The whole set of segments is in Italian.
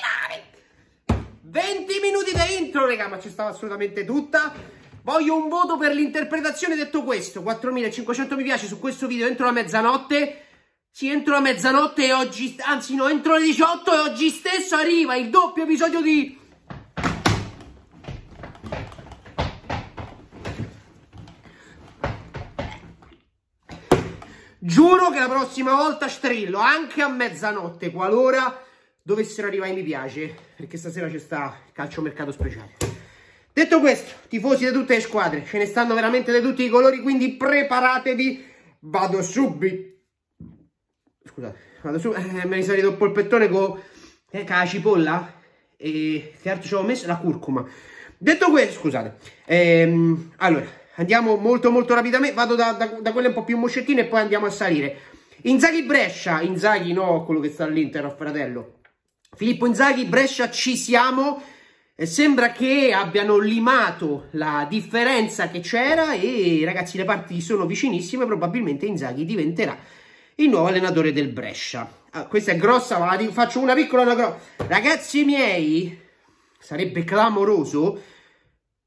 levare! 20 minuti dentro, raga, ma ci stava assolutamente tutta. Voglio un voto per l'interpretazione detto questo. 4500 mi piace su questo video entro la mezzanotte. Sì, entro la mezzanotte e oggi... Anzi, no, entro le 18 e oggi stesso arriva il doppio episodio di... Giuro che la prossima volta strillo anche a mezzanotte, qualora dovessero arrivare i mi piace, perché stasera c'è sta calcio mercato speciale. Detto questo, tifosi di tutte le squadre, ce ne stanno veramente di tutti i colori, quindi preparatevi, vado subito. Scusate, vado subito, eh, me ne salito un polpettone con, eh, la cipolla e che altro ci ho messo? La curcuma. Detto questo, scusate, ehm, allora, andiamo molto molto rapidamente, vado da, da, da quelle un po' più moscettine e poi andiamo a salire. Inzaghi Brescia, Inzaghi no, quello che sta all'Inter, fratello. Filippo Inzaghi, Brescia ci siamo, e sembra che abbiano limato la differenza che c'era e ragazzi le parti sono vicinissime, probabilmente Inzaghi diventerà il nuovo allenatore del Brescia. Ah, questa è grossa, ma la faccio una piccola una grossa. Ragazzi miei, sarebbe clamoroso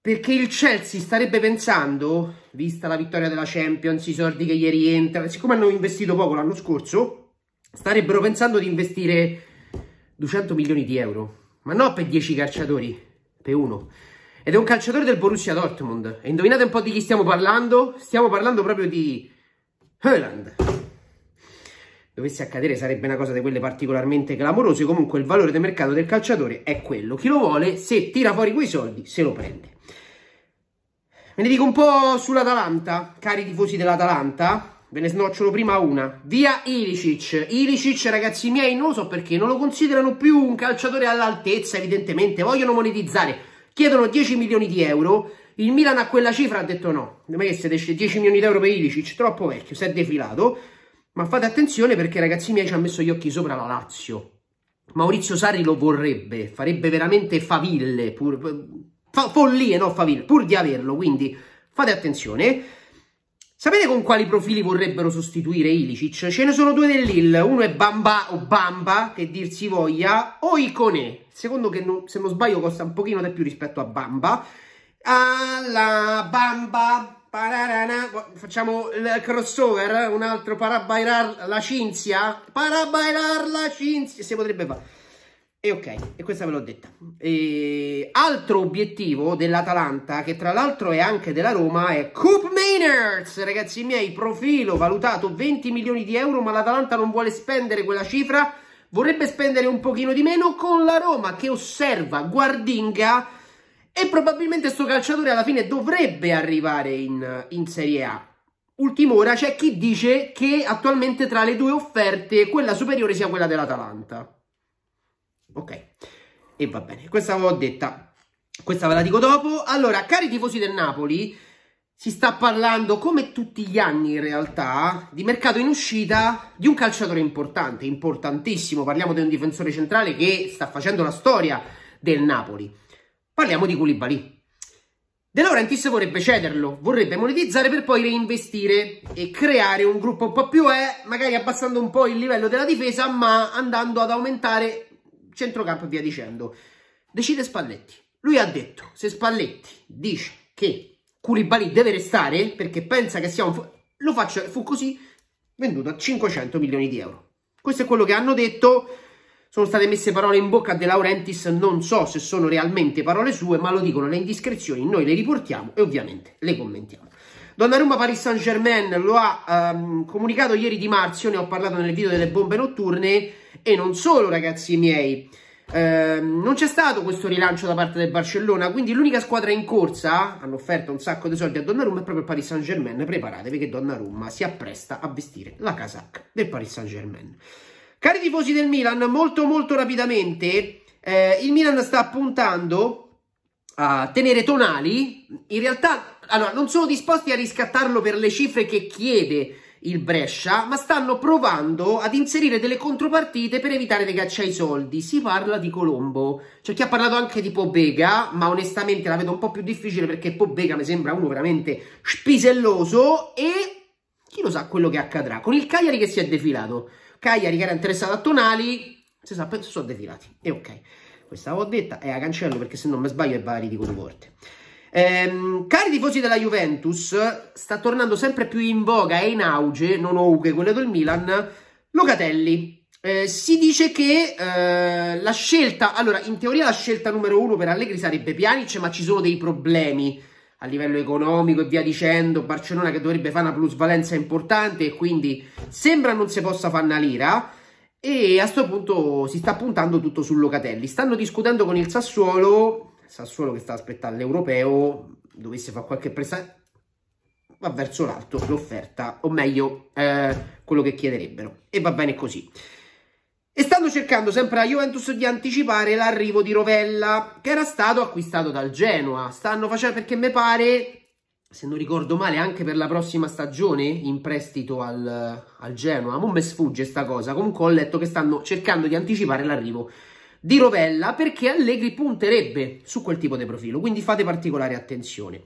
perché il Chelsea starebbe pensando, vista la vittoria della Champions, i soldi che ieri entrano, siccome hanno investito poco l'anno scorso, starebbero pensando di investire 200 milioni di euro, ma non per 10 calciatori, per uno. Ed è un calciatore del Borussia Dortmund. E indovinate un po' di chi stiamo parlando? Stiamo parlando proprio di Holland. Dovesse accadere sarebbe una cosa di quelle particolarmente clamorose, comunque il valore del mercato del calciatore è quello. Chi lo vuole, se tira fuori quei soldi, se lo prende. Ve ne dico un po' sull'Atalanta, cari tifosi dell'Atalanta, Ve ne snocciolo prima una. Via Ilicic. Ilicic, ragazzi miei, non lo so perché, non lo considerano più un calciatore all'altezza, evidentemente. Vogliono monetizzare. Chiedono 10 milioni di euro. Il Milan a quella cifra ha detto no. Non è che siete 10 milioni di euro per Ilicic, troppo vecchio, si è defilato. Ma fate attenzione perché, ragazzi miei, ci ha messo gli occhi sopra la Lazio. Maurizio Sarri lo vorrebbe, farebbe veramente faville, pur, fa, follie, no faville, pur di averlo. Quindi fate attenzione. Sapete con quali profili vorrebbero sostituire Ilicic? Ce ne sono due dell'Ill, uno è Bamba o Bamba, che dir si voglia, o Icone, secondo che non, se non sbaglio costa un pochino di più rispetto a Bamba. Alla Bamba, pararana, facciamo il crossover, un altro Parabailar la Cinzia, Parabailar la Cinzia, si potrebbe fare. E ok, e questa ve l'ho detta. E altro obiettivo dell'Atalanta, che tra l'altro è anche della Roma, è Coop Mainers, Ragazzi miei, profilo valutato 20 milioni di euro, ma l'Atalanta non vuole spendere quella cifra. Vorrebbe spendere un pochino di meno con la Roma, che osserva, guardinga, e probabilmente questo calciatore alla fine dovrebbe arrivare in, in Serie A. Ultima ora c'è chi dice che attualmente tra le due offerte quella superiore sia quella dell'Atalanta ok? E va bene, questa l'ho detta, questa ve la dico dopo. Allora, cari tifosi del Napoli, si sta parlando, come tutti gli anni in realtà, di mercato in uscita di un calciatore importante, importantissimo. Parliamo di un difensore centrale che sta facendo la storia del Napoli. Parliamo di Koulibaly. De Laurentiis vorrebbe cederlo, vorrebbe monetizzare per poi reinvestire e creare un gruppo un po' più E, magari abbassando un po' il livello della difesa, ma andando ad aumentare centrocampo e via dicendo. Decide Spalletti. Lui ha detto, se Spalletti dice che Curibali deve restare perché pensa che sia un... Lo faccio, fu così venduto a 500 milioni di euro. Questo è quello che hanno detto, sono state messe parole in bocca a De Laurentiis, non so se sono realmente parole sue, ma lo dicono le indiscrezioni, noi le riportiamo e ovviamente le commentiamo. Donnarumma Paris Saint Germain lo ha um, comunicato ieri Di marzo, ne ho parlato nel video delle bombe notturne e non solo ragazzi miei. Eh, non c'è stato questo rilancio da parte del Barcellona, quindi l'unica squadra in corsa, hanno offerto un sacco di soldi a Donnarumma, è proprio il Paris Saint-Germain. Preparatevi che Donnarumma si appresta a vestire la casacca del Paris Saint-Germain. Cari tifosi del Milan, molto molto rapidamente, eh, il Milan sta puntando uh, tenere Tonali, in realtà allora, non sono disposti a riscattarlo per le cifre che chiede il Brescia, ma stanno provando ad inserire delle contropartite per evitare che caccia i soldi. Si parla di Colombo. C'è chi ha parlato anche di Pobega, ma onestamente la vedo un po' più difficile perché Pobega mi sembra uno veramente spiselloso e chi lo sa quello che accadrà. Con il Cagliari che si è defilato. Cagliari che era interessato a Tonali, si sa, penso sono defilati. E ok questa l'ho detta e eh, la cancello perché se non mi sbaglio è Bari di Conforte. Ehm, cari tifosi della Juventus, sta tornando sempre più in voga e in auge, non Ouche, quello del Milan, Locatelli. Eh, si dice che eh, la scelta, allora in teoria la scelta numero uno per Allegri sarebbe Pjanic, ma ci sono dei problemi a livello economico e via dicendo, Barcellona che dovrebbe fare una plusvalenza importante e quindi sembra non si possa fare una lira e a questo punto si sta puntando tutto su Locatelli. Stanno discutendo con il Sassuolo, Sassuolo che sta aspettando l'Europeo, dovesse fare qualche presa, va verso l'alto l'offerta, o meglio eh, quello che chiederebbero, e va bene così. E stanno cercando sempre la Juventus di anticipare l'arrivo di Rovella, che era stato acquistato dal Genoa. Stanno facendo, perché mi pare, se non ricordo male, anche per la prossima stagione in prestito al, al Genoa. Non mi sfugge sta cosa. Comunque ho letto che stanno cercando di anticipare l'arrivo di Rovella perché Allegri punterebbe su quel tipo di profilo. Quindi fate particolare attenzione.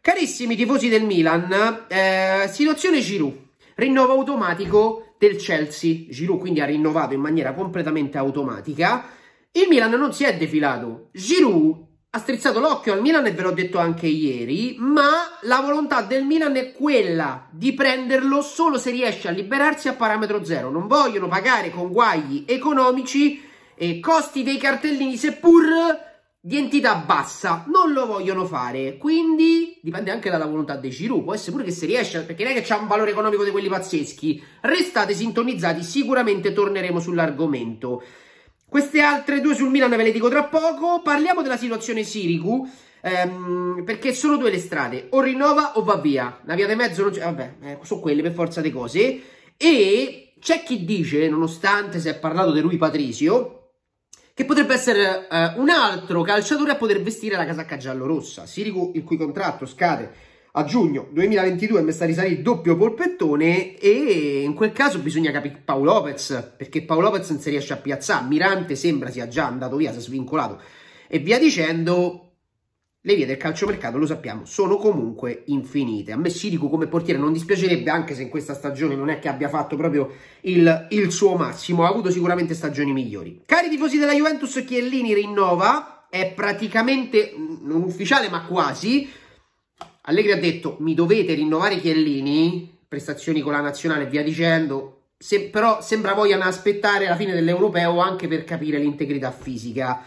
Carissimi tifosi del Milan, eh, situazione Giroud. Rinnovo automatico del Chelsea. Giroud quindi ha rinnovato in maniera completamente automatica. Il Milan non si è defilato. Giroud ha strizzato l'occhio al Milan e ve l'ho detto anche ieri, ma la volontà del Milan è quella di prenderlo solo se riesce a liberarsi a parametro zero. Non vogliono pagare con guagli economici e costi dei cartellini seppur di entità bassa. Non lo vogliono fare, quindi dipende anche dalla volontà dei Giroud. Può essere pure che si riesce, perché non è che c'è un valore economico di quelli pazzeschi. Restate sintonizzati, sicuramente torneremo sull'argomento. Queste altre due sul Milan ve le dico tra poco. Parliamo della situazione Siriku. Ehm, perché sono due le strade, o rinnova o va via. La via di mezzo non c'è, vabbè, eh, sono quelle per forza di cose. E c'è chi dice, nonostante si è parlato di lui Patrizio, che potrebbe essere eh, un altro calciatore a poter vestire la casacca giallo-rossa. Sirigu, il cui contratto scade a giugno 2022 mi sta risalì il doppio polpettone e in quel caso bisogna capire Paolo Lopez perché Paolo Lopez non si riesce a piazzare Mirante sembra sia già andato via, si è svincolato e via dicendo le vie del calciomercato lo sappiamo sono comunque infinite a me Sirico come portiere non dispiacerebbe anche se in questa stagione non è che abbia fatto proprio il, il suo massimo ha avuto sicuramente stagioni migliori cari tifosi della Juventus Chiellini rinnova è praticamente mm, non ufficiale ma quasi Allegri ha detto mi dovete rinnovare Chiellini, prestazioni con la nazionale e via dicendo, se, però sembra vogliano aspettare la fine dell'europeo anche per capire l'integrità fisica.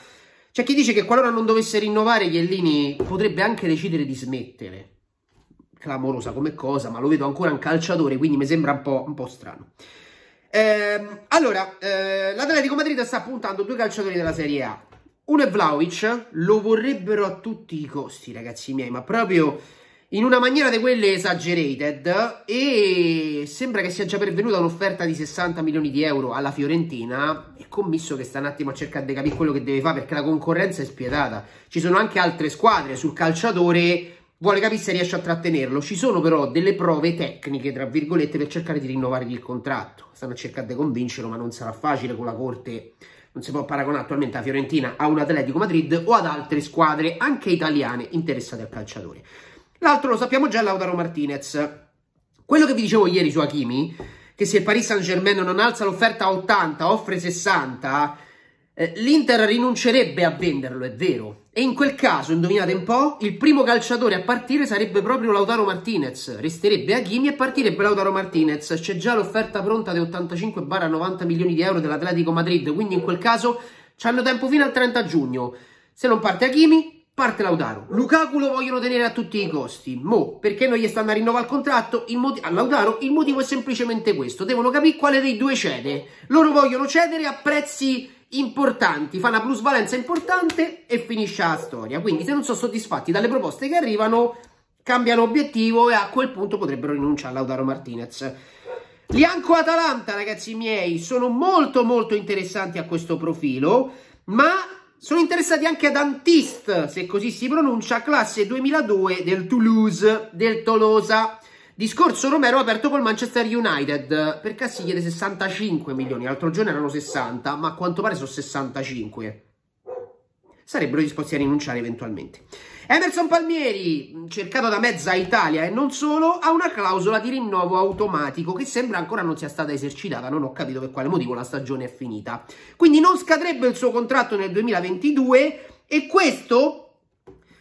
C'è chi dice che qualora non dovesse rinnovare Chiellini potrebbe anche decidere di smettere. Clamorosa come cosa, ma lo vedo ancora un calciatore, quindi mi sembra un po', un po strano. Ehm, allora, eh, l'Atletico Madrid sta puntando due calciatori della Serie A. Uno è Vlaovic, lo vorrebbero a tutti i costi, ragazzi miei, ma proprio in una maniera di quelle esagerated e sembra che sia già pervenuta un'offerta di 60 milioni di euro alla Fiorentina e commisso che sta un attimo a cercare di capire quello che deve fare perché la concorrenza è spietata ci sono anche altre squadre sul calciatore vuole capire se riesce a trattenerlo ci sono però delle prove tecniche tra virgolette per cercare di rinnovargli il contratto stanno a cercare di convincerlo ma non sarà facile con la corte non si può paragonare attualmente la Fiorentina a un Atletico Madrid o ad altre squadre anche italiane interessate al calciatore L'altro lo sappiamo già, Lautaro Martinez. Quello che vi dicevo ieri su Hakimi, che se il Paris Saint-Germain non alza l'offerta a 80, offre 60, eh, l'Inter rinuncerebbe a venderlo, è vero. E in quel caso, indovinate un po', il primo calciatore a partire sarebbe proprio Lautaro Martinez. Resterebbe Hakimi e partirebbe Lautaro Martinez. C'è già l'offerta pronta di 85-90 milioni di euro dell'Atletico Madrid, quindi in quel caso hanno tempo fino al 30 giugno. Se non parte Hakimi, Parte Lautaro. Lukaku lo vogliono tenere a tutti i costi. Mo, perché non gli stanno a rinnovare il contratto? Il a Lautaro il motivo è semplicemente questo. Devono capire quale dei due cede. Loro vogliono cedere a prezzi importanti, fa una plusvalenza importante e finisce la storia. Quindi se non sono soddisfatti dalle proposte che arrivano, cambiano obiettivo e a quel punto potrebbero rinunciare a Lautaro Martinez. Lianco Atalanta, ragazzi miei, sono molto molto interessanti a questo profilo, ma sono interessati anche ad Antist, se così si pronuncia, classe 2002 del Toulouse, del Tolosa. Discorso Romero aperto col Manchester United, per si chiede 65 milioni, l'altro giorno erano 60, ma a quanto pare sono 65. Sarebbero disposti a rinunciare eventualmente. Emerson Palmieri, cercato da mezza Italia e non solo, ha una clausola di rinnovo automatico che sembra ancora non sia stata esercitata, non ho capito per quale motivo la stagione è finita. Quindi non scadrebbe il suo contratto nel 2022 e questo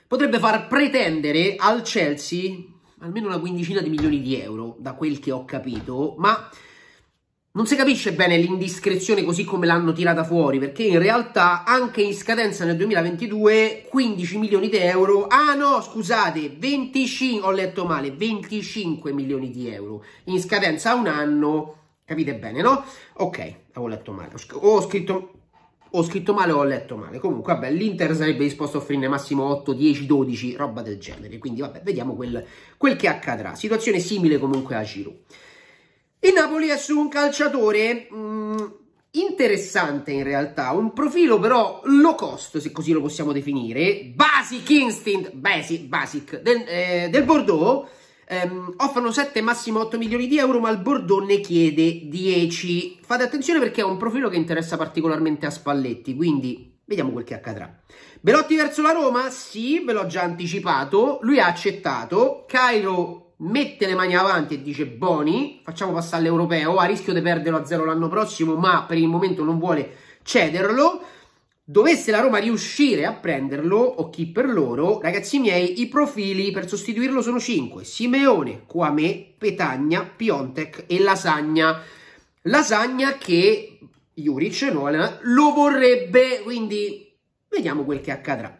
potrebbe far pretendere al Chelsea almeno una quindicina di milioni di euro, da quel che ho capito, ma non si capisce bene l'indiscrezione così come l'hanno tirata fuori, perché in realtà anche in scadenza nel 2022 15 milioni di euro, ah no scusate, 25, ho letto male, 25 milioni di euro in scadenza a un anno, capite bene no? Ok, ho letto male, ho scritto ho scritto male o ho letto male. Comunque, vabbè, l'Inter sarebbe disposto a offrirne massimo 8, 10, 12, roba del genere. Quindi, vabbè, vediamo quel, quel che accadrà. Situazione simile comunque a Giroud. Il Napoli è su un calciatore mh, mm, interessante in realtà, un profilo però low cost, se così lo possiamo definire, basic instinct, basic, basic del, eh, del Bordeaux, ehm, offrono 7 massimo 8 milioni di euro, ma il Bordeaux ne chiede 10. Fate attenzione perché è un profilo che interessa particolarmente a Spalletti, quindi vediamo quel che accadrà. Belotti verso la Roma? Sì, ve l'ho già anticipato, lui ha accettato, Cairo mette le mani avanti e dice Boni, facciamo passare l'europeo a rischio di perderlo a zero l'anno prossimo, ma per il momento non vuole cederlo. Dovesse la Roma riuscire a prenderlo, o chi per loro, ragazzi miei, i profili per sostituirlo sono 5. Simeone, Quame, Petagna, Piontek e Lasagna. Lasagna che Juric lo vorrebbe, quindi vediamo quel che accadrà.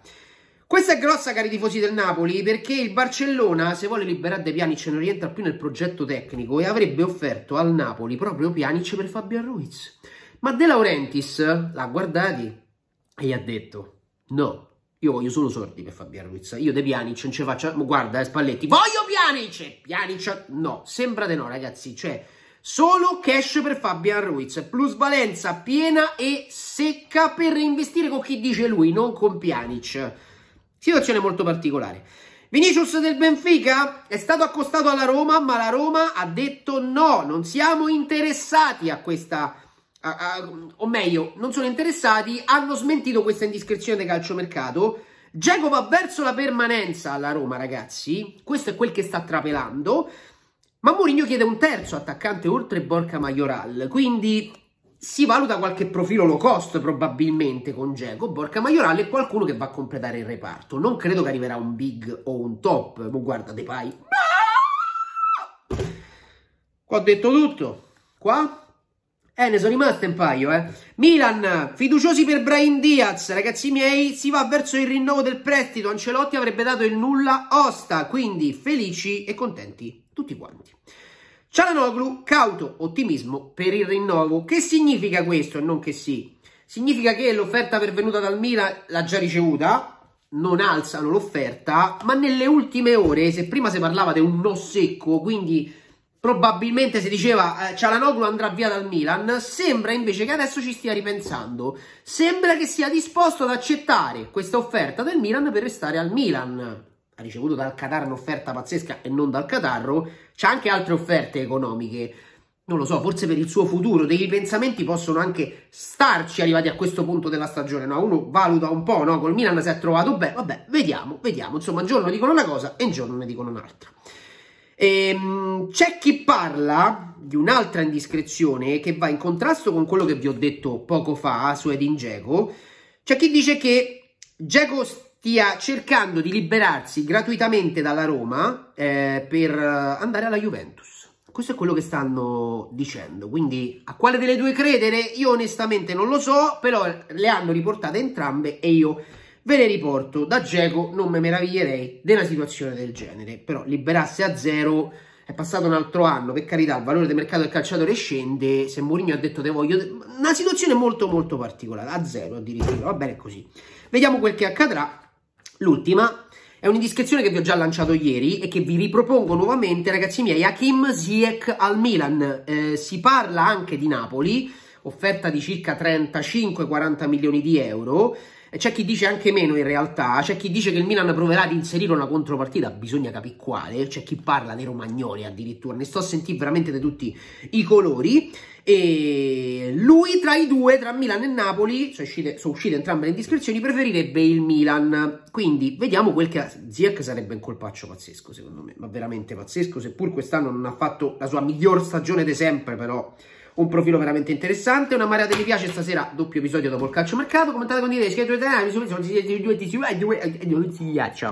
Questa è grossa, cari tifosi del Napoli, perché il Barcellona, se vuole liberare De Pjanic, non rientra più nel progetto tecnico e avrebbe offerto al Napoli proprio Pjanic per Fabio Ruiz. Ma De Laurentiis l'ha guardati e gli ha detto no. Io voglio solo sordi per Fabian Ruiz. Io De Pjanic non ci faccio... Guarda, Spalletti. Voglio Pjanic! Pjanic... No, sembra di no, ragazzi. Cioè, Solo cash per Fabian Ruiz, plusvalenza piena e secca per reinvestire con chi dice lui, non con Pjanic. Situazione molto particolare. Vinicius del Benfica è stato accostato alla Roma, ma la Roma ha detto no, non siamo interessati a questa... A, a, o meglio, non sono interessati, hanno smentito questa indiscrezione del calciomercato. Giacomo va verso la permanenza alla Roma, ragazzi. Questo è quel che sta trapelando. Ma Mourinho chiede un terzo attaccante oltre Borca Majoral, quindi si valuta qualche profilo low cost probabilmente con Geco, Borca Maioral e qualcuno che va a completare il reparto. Non credo che arriverà un big o un top, ma guarda Depay. Pai. Qua ho detto tutto. Qua? Eh, ne sono rimaste un paio, eh. Milan, fiduciosi per Brian Diaz, ragazzi miei, si va verso il rinnovo del prestito. Ancelotti avrebbe dato il nulla osta, quindi felici e contenti tutti quanti. Cialanoglu, cauto ottimismo per il rinnovo. Che significa questo e non che sì? Significa che l'offerta pervenuta dal Milan l'ha già ricevuta, non alzano l'offerta, ma nelle ultime ore, se prima si parlava di un no secco, quindi probabilmente si diceva eh, Cialanoglu andrà via dal Milan, sembra invece che adesso ci stia ripensando. Sembra che sia disposto ad accettare questa offerta del Milan per restare al Milan. Ha ricevuto dal Qatar un'offerta pazzesca e non dal Qatarro C'ha anche altre offerte economiche. Non lo so, forse per il suo futuro dei ripensamenti possono anche starci arrivati a questo punto della stagione. No? Uno valuta un po', no? Col Milan si è trovato bene. Vabbè, vediamo, vediamo. Insomma, un giorno dicono una cosa e un giorno ne dicono un'altra. Ehm, c'è chi parla di un'altra indiscrezione che va in contrasto con quello che vi ho detto poco fa su Edin Dzeko. C'è chi dice che Dzeko stia cercando di liberarsi gratuitamente dalla Roma eh, per eh, andare alla Juventus. Questo è quello che stanno dicendo, quindi a quale delle due credere io onestamente non lo so, però le hanno riportate entrambe e io ve le riporto. Da Geco non mi meraviglierei di una situazione del genere, però liberasse a zero è passato un altro anno, per carità, il valore del mercato del calciatore scende, se Mourinho ha detto te voglio... Una situazione molto molto particolare, a zero addirittura, va bene così. Vediamo quel che accadrà, L'ultima è un'indiscrezione che vi ho già lanciato ieri e che vi ripropongo nuovamente, ragazzi miei. Hakim Ziek al Milan. Eh, si parla anche di Napoli, offerta di circa 35-40 milioni di euro c'è chi dice anche meno in realtà, c'è chi dice che il Milan proverà ad inserire una contropartita, bisogna capire quale, c'è chi parla dei romagnoli addirittura, ne sto a sentire veramente di tutti i colori. E lui tra i due, tra Milan e Napoli, sono uscite, sono uscite entrambe le indiscrezioni, preferirebbe il Milan. Quindi vediamo quel che... Ziyech sarebbe un colpaccio pazzesco secondo me, ma veramente pazzesco, seppur quest'anno non ha fatto la sua miglior stagione di sempre però un profilo veramente interessante, una marea di mi piace stasera, doppio episodio dopo il calcio mercato, commentate con dire, iscrivetevi al canale, mi sono ciao.